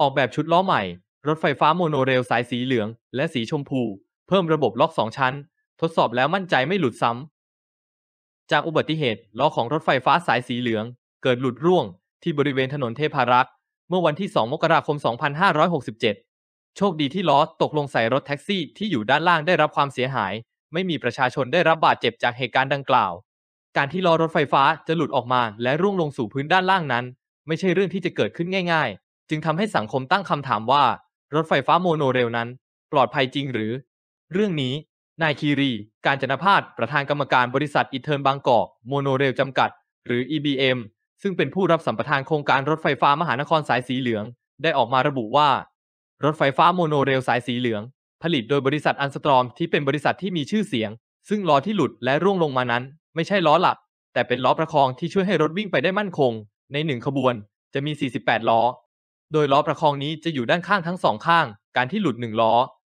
ออกแบบชุดล้อใหม่ รถไฟฟ้าโมโนเรลสายสีเหลือง และสีชมพู เพิ่มระบบล็อกสองชั้น ทดสอบแล้วมั่นใจไม่หลุดซ้ำ จากอุบัติเหตุ ล้อของรถไฟฟ้าสายสีเหลือง เกิดหลุดร่วงที่บริเวณถนนเทพารักษ์ เมื่อวันที่ 2 มกราคม 2567 โชคดีที่ล้อตกลงใส่รถแท็กซี่ที่อยู่ด้านล่างได้รับความเสียหาย ไม่มีประชาชนได้รับบาดเจ็บจากเหตุการณ์ดังกล่าว การที่ล้อรถไฟฟ้าจะหลุดออกมาและร่วงลงสู่พื้นด้านล่างนั้น ไม่ใช่เรื่องที่จะเกิดขึ้นง่ายจึงทำให้สังคมตั้งคำถามว่า รถไฟฟ้าโมโนเรลนั้น ปลอดภัยจริงหรือ เรื่องนี้ นายคีรี การจนพาสประธานกรรมการบริษัทอีเทิร์นบางกอกโมโนเรลจำกัด หรือ EBM ซึ่งเป็นผู้รับสัมปทานโครงการรถไฟฟ้ามหานครสายสีเหลือง ได้ออกมาระบุว่า รถไฟฟ้าโมโนเรลสายสีเหลือง ผลิตโดยบริษัทอันสตรอมที่เป็นบริษัทที่มีชื่อเสียง ซึ่งล้อที่หลุดและร่วงลงมานั้น ไม่ใช่ล้อหลักแต่เป็นล้อประคองที่ช่วยให้รถวิ่งไปได้มั่นคง ในหนึ่งขบวนจะมี48ล้อโดยล้อประคองนี้จะอยู่ด้านข้างทั้งสองข้าง การที่หลุดหนึ่งล้อ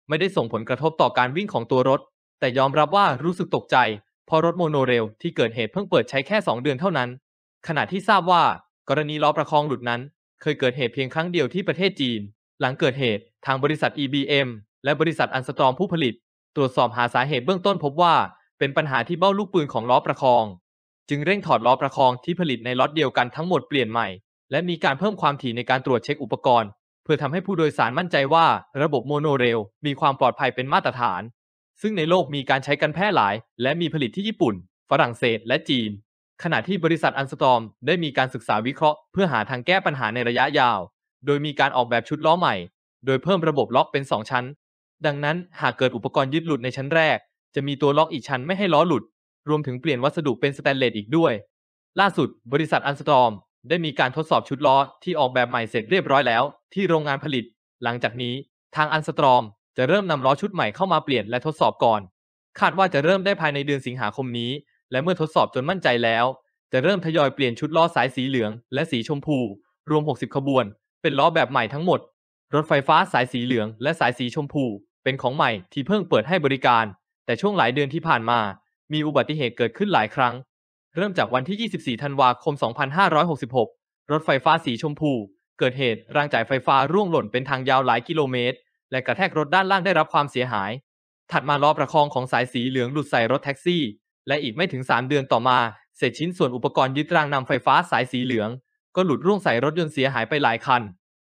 ไม่ได้ส่งผลกระทบต่อการวิ่งของตัวรถ แต่ยอมรับว่ารู้สึกตกใจ เพราะรถโมโนเรลที่เกิดเหตุเพิ่งเปิดใช้แค่2เดือนเท่านั้น ขณะที่ทราบว่า กรณีล้อประคองหลุดนั้น เคยเกิดเหตุเพียงครั้งเดียวที่ประเทศจีน หลังเกิดเหตุทางบริษัท EBM และบริษัทอันสตอมผู้ผลิต ตรวจสอบหาสาเหตุเบื้องต้นพบว่าเป็นปัญหาที่เบ้าลูกปืนของล้อประคอง จึงเร่งถอดล้อประคองที่ผลิตในล็อตเดียวกันทั้งหมดเปลี่ยนใหม่และมีการเพิ่มความถี่ในการตรวจเช็คอุปกรณ์ เพื่อทำให้ผู้โดยสารมั่นใจว่าระบบโมโนเรลมีความปลอดภัยเป็นมาตรฐาน ซึ่งในโลกมีการใช้กันแพร่หลาย และมีผลิตที่ญี่ปุ่น ฝรั่งเศส และจีน ขณะที่บริษัทอันสตอมได้มีการศึกษาวิเคราะห์ เพื่อหาทางแก้ปัญหาในระยะยาว โดยมีการออกแบบชุดล้อใหม่ โดยเพิ่มระบบล็อกเป็น2ชั้นดังนั้นหากเกิดอุปกรณ์ยึดหลุดในชั้นแรก จะมีตัวล็อกอีกชั้นไม่ให้ล้อหลุด รวมถึงเปลี่ยนวัสดุเป็นสแตนเลสอีกด้วย ล่าสุด บริษัทอันสตอมได้มีการทดสอบชุดล้อที่ออกแบบใหม่เสร็จเรียบร้อยแล้วที่โรงงานผลิต หลังจากนี้ทางอันสตรอมจะเริ่มนำล้อชุดใหม่เข้ามาเปลี่ยนและทดสอบก่อน คาดว่าจะเริ่มได้ภายในเดือนสิงหาคมนี้ และเมื่อทดสอบจนมั่นใจแล้วจะเริ่มทยอยเปลี่ยนชุดล้อสายสีเหลืองและสีชมพูรวม 60 ขบวน เป็นล้อแบบใหม่ทั้งหมด รถไฟฟ้าสายสีเหลืองและสายสีชมพู เป็นของใหม่ที่เพิ่งเปิดให้บริการ แต่ช่วงหลายเดือนที่ผ่านมา มีอุบัติเหตุเกิดขึ้นหลายครั้งเริ่มจากวันที่ 24 ธันวาคม 2566 รถไฟฟ้าสีชมพูเกิดเหตุรางจ่ายไฟฟ้าร่วงหล่นเป็นทางยาวหลายกิโลเมตร และกระแทกรถด้านล่างได้รับความเสียหาย ถัดมาล้อประคองของสายสีเหลืองหลุดใส่รถแท็กซี่ และอีกไม่ถึง 3 เดือนต่อมาเศษชิ้นส่วนอุปกรณ์ยึดรางนำไฟฟ้าสายสีเหลือง ก็หลุดร่วงใส่รถยนต์เสียหายไปหลายคัน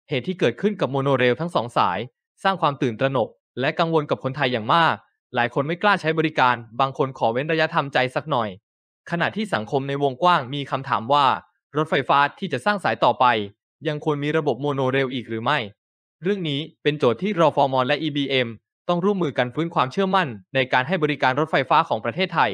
เหตุที่เกิดขึ้นกับโมโนเรลทั้งสองสาย สร้างความตื่นตระหนกและกังวลกับคนไทยอย่างมาก หลายคนไม่กล้าใช้บริการบางคนขอเว้นระยะทำใจสักหน่อยขณะที่สังคมในวงกว้างมีคำถามว่า รถไฟฟ้าที่จะสร้างสายต่อไป ยังควรมีระบบโมโนเรลอีกหรือไม่ เรื่องนี้เป็นโจทย์ที่รอฟอร์มอและ EBM ต้องร่วมมือกันฟื้นความเชื่อมั่น ในการให้บริการรถไฟฟ้าของประเทศไทย